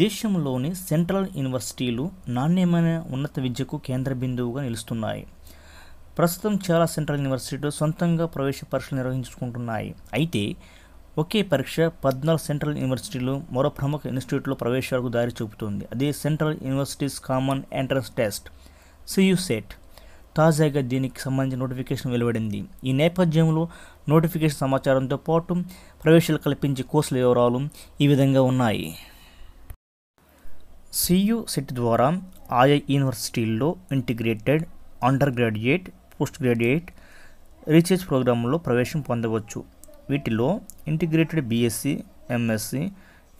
దేశంలోని సెంట్రల్ యూనివర్సిటీలు నాణ్యమైన ఉన్నత విద్యకు కేంద్ర బిందువుగా నిలుస్తున్నాయి ప్రస్తుతం చాలా సెంట్రల్ యూనివర్సిటీలు సొంతంగా ప్రవేశ పరీక్షలు నిర్వహించుకుంటున్నాయి అయితే ఒకే పరీక్ష పద్నాలుగు సెంట్రల్ యూనివర్సిటీలు మరో ప్రముఖ ఇన్స్టిట్యూట్లో ప్రవేశాలకు దారి చూపుతుంది అదే central universities common entrance test CUCET తాజాగా దీనికి సంబంధించిన నోటిఫికేషన్ వెలువడింది ఈ నేపథ్యంలో నోటిఫికేషన్ సమాచారంతో పాటు ప్రవేశాలు కల్పించే కోర్సుల వివరాలు ఈ విధంగా ఉన్నాయి సియు సిట్ ద్వారా ఆయా యూనివర్సిటీల్లో integrated undergraduate postgraduate research ప్రోగ్రాంలో ప్రవేశం పొందవచ్చు వీటిలో integrated BSc MSc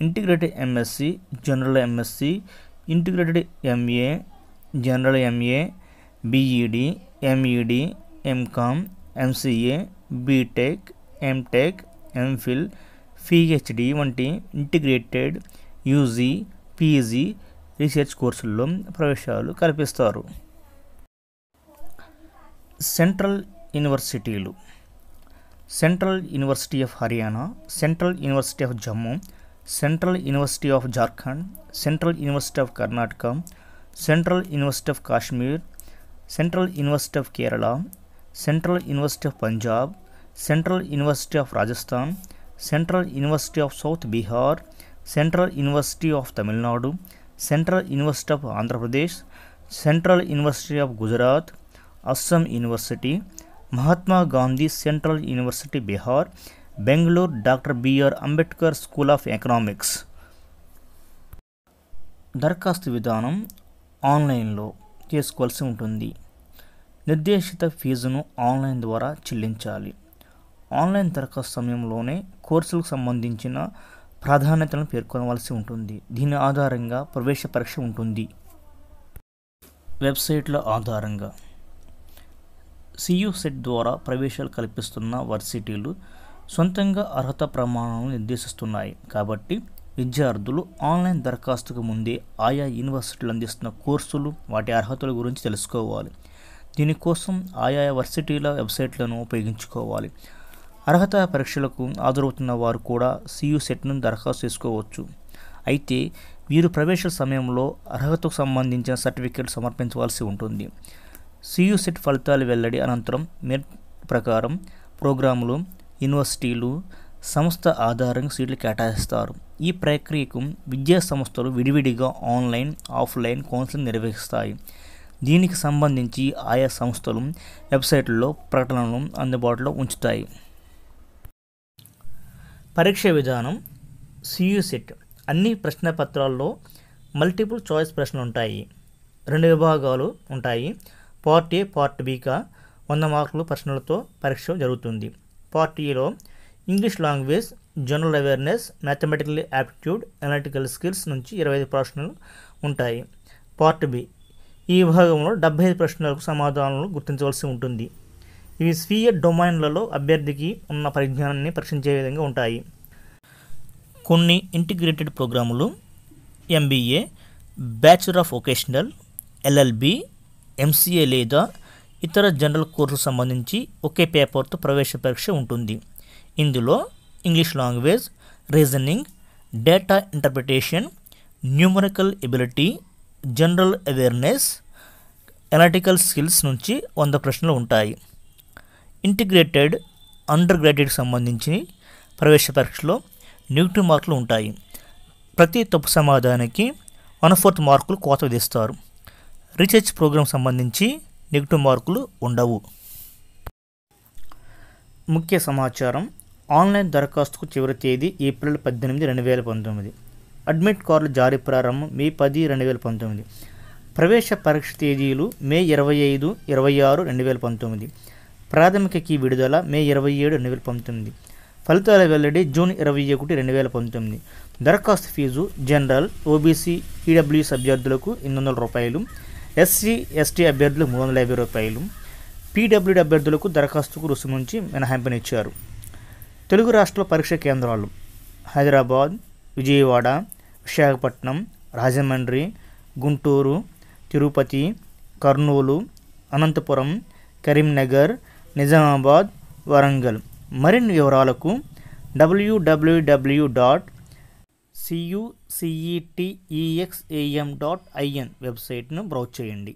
integrated MSc general MSc integrated MA general MA BEd MEd MCom MCA BTech MTech MPhil PhD వంటి ఇంటిగ్రేటెడ్ యూజీ పీజీ రీసెర్చ్ కోర్సుల్లో ప్రవేశాలు కల్పిస్తారు సెంట్రల్ యూనివర్సిటీలు central university of Haryana central university of Jammu central university of Jharkhand central university of Karnataka central university of Kashmir central university of Kerala central university of Punjab central university of Rajasthan central university of south Bihar central university of Tamil Nadu central university of Andhra Pradesh central university of Gujarat Assam university Mahatma Gandhi central university Bihar Bengaluru doctor BR Ambedkar school of economics దరఖాస్తు విధానం ఆన్లైన్లో చేసుకోవాల్సి ఉంటుంది నిర్దేశిత ఫీజును online ద్వారా చెల్లించాలి online దరఖాస్తు సమయంలోనే కోర్సులకు సంబంధించిన ప్రాధాన్యతలను పేర్కొనవలసి ఉంటుంది దీని ఆధారంగా ప్రవేశ పరీక్ష ఉంటుంది వెబ్సైట్ల ఆధారంగా సియు సెట్ ద్వారా ప్రవేశాలు కల్పిస్తున్న వర్సిటీలు సొంతంగా అర్హత ప్రమాణాలను నిర్దేశిస్తున్నాయి కాబట్టి విద్యార్థులు ఆన్లైన్ దరఖాస్తుకు ముందే ఆయా యూనివర్సిటీలు అందిస్తున్న కోర్సులు వాటి అర్హతల గురించి తెలుసుకోవాలి దీనికోసం ఆయా వర్సిటీల వెబ్సైట్లను ఉపయోగించుకోవాలి అర్హత పరీక్షలకు హాజరవుతున్న వారు కూడా సియు సెట్ను దరఖాస్తు చేసుకోవచ్చు అయితే వీరు ప్రవేశ సమయంలో అర్హతకు సంబంధించిన సర్టిఫికేట్ సమర్పించవలసి ఉంటుంది సియు సెట్ ఫలితాలు వెల్లడి అనంతరం మెట్ ప్రకారం ప్రోగ్రాములు యూనివర్సిటీలు సంస్థ ఆధారంగా సీట్లు కేటాయిస్తారు ఈ ప్రక్రియకు విద్యా సంస్థలు విడివిడిగా ఆన్లైన్ ఆఫ్లైన్ కౌన్సిలింగ్ నిర్వహిస్తాయి దీనికి సంబంధించి ఆయా సంస్థలు వెబ్సైట్లలో ప్రకటనలను అందుబాటులో ఉంచుతాయి పరీక్ష విధానం సియు సెట్ అన్ని ప్రశ్న పత్రాల్లో మల్టిపుల్ చాయిస్ ప్రశ్నలు ఉంటాయి రెండు విభాగాలు ఉంటాయి పార్ట్ ఏ పార్ట్ బీకా వంద మార్కులు ప్రశ్నలతో పరీక్ష జరుగుతుంది పార్ట్ ఏలో English language general awareness mathematical aptitude analytical skills నుంచి ఇరవై ఐదు ప్రశ్నలు ఉంటాయి పార్ట్ బి ఈ విభాగంలో డెబ్బై ఐదు ప్రశ్నలకు సమాధానాలు గుర్తించవలసి ఉంటుంది ఇవి స్వీయ డొమైన్లలో అభ్యర్థికి ఉన్న పరిజ్ఞానాన్ని పరీక్షించే విధంగా ఉంటాయి కొన్ని ఇంటిగ్రేటెడ్ ప్రోగ్రాములు MBA bachelor of vocational LLB MCA లేదా ఇతర జనరల్ కోర్సుకు సంబంధించి ఒకే పేపర్తో ప్రవేశ పరీక్ష ఉంటుంది ఇందులో English language reasoning data interpretation numerical ability general awareness analytical skills నుంచి వంద ప్రశ్నలు ఉంటాయి ఇంటిగ్రేటెడ్ అండర్ గ్రాడ్యుయేట్కి సంబంధించి ప్రవేశ పరీక్షలో నెగిటివ్ మార్కులు ఉంటాయి ప్రతి తప్పు సమాధానానికి వన్ ఫోర్త్ మార్కులు కోత విధిస్తారు రీసెర్చ్ ప్రోగ్రామ్ సంబంధించి నెగిటివ్ మార్కులు ఉండవు ముఖ్య సమాచారం ఆన్లైన్ దరఖాస్తుకు చివరి తేదీ ఏప్రిల్ పద్దెనిమిది రెండు వేల పంతొమ్మిది అడ్మిట్ కార్డుల జారీ ప్రారంభం మే పది రెండు వేల పంతొమ్మిది ప్రవేశ పరీక్ష తేదీలు మే ఇరవై ఐదు ఇరవై ఆరు రెండు వేల పంతొమ్మిది ప్రాథమిక కీ విడుదల మే ఇరవై ఏడు రెండు వేల పంతొమ్మిది ఫలితాల వెల్లడి జూన్ ఇరవై ఒకటి రెండు వేల పంతొమ్మిది దరఖాస్తు ఫీజు జనరల్ ఓబీసీ ఈడబ్ల్యూఎస్ అభ్యర్థులకు ఎనిమిది వందల రూపాయలు ఎస్సీ ఎస్టీ అభ్యర్థులకు మూడు వందల యాభై రూపాయలు పీడబ్ల్యూడి అభ్యర్థులకు దరఖాస్తుకు రుసుము నుంచి మినహాయింపునిచ్చారు తెలుగు రాష్ట్ర పరీక్ష కేంద్రాలు హైదరాబాద్ విజయవాడ విశాఖపట్నం రాజమండ్రి గుంటూరు తిరుపతి కర్నూలు అనంతపురం కరీంనగర్ నిజామాబాద్ వరంగల్ మరిన్ని వివరాలకు WWW dot CUCET exam dot IN వెబ్సైట్ను బ్రౌజ్ చేయండి